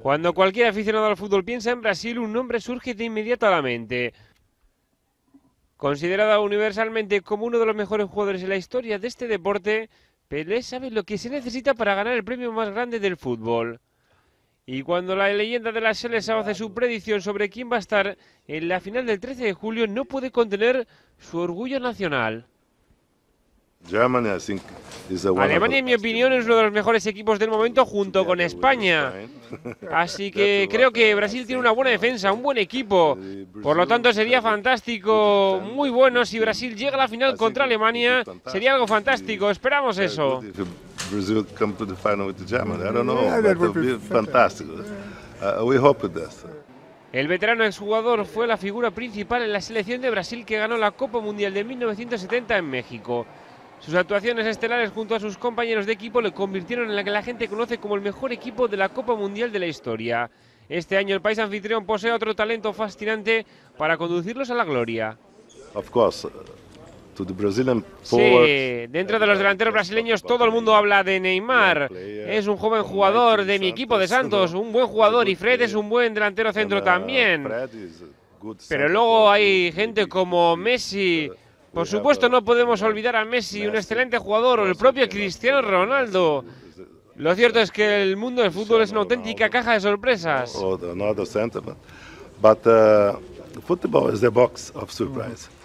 Cuando cualquier aficionado al fútbol piensa en Brasil, un nombre surge de inmediato a la mente. Considerada universalmente como uno de los mejores jugadores en la historia de este deporte, Pelé sabe lo que se necesita para ganar el premio más grande del fútbol. Y cuando la leyenda de la selección hace su predicción sobre quién va a estar en la final del 13 de julio, no puede contener su orgullo nacional. Germany, Alemania, pues, en mi opinión, es uno de los mejores equipos del momento junto con España. Así que creo que Brasil tiene una buena defensa, un buen equipo. Por lo tanto, sería fantástico, muy bueno si Brasil llega a la final contra Alemania. Sería algo fantástico, esperamos eso. El veterano exjugador fue la figura principal en la selección de Brasil que ganó la Copa Mundial de 1970 en México. Sus actuaciones estelares junto a sus compañeros de equipo le convirtieron en la que la gente conoce como el mejor equipo de la Copa Mundial de la historia. Este año el país anfitrión posee otro talento fascinante para conducirlos a la gloria. Uh, sí, dentro de los delanteros brasileños todo el mundo habla de Neymar. Es un joven jugador de mi equipo de Santos, un buen jugador y Fred es un buen delantero centro también. Pero luego hay gente como Messi, por supuesto no podemos olvidar a Messi, un excelente jugador, o el propio Cristiano Ronaldo. Lo cierto es que el mundo del fútbol es una auténtica caja de sorpresas. Oh,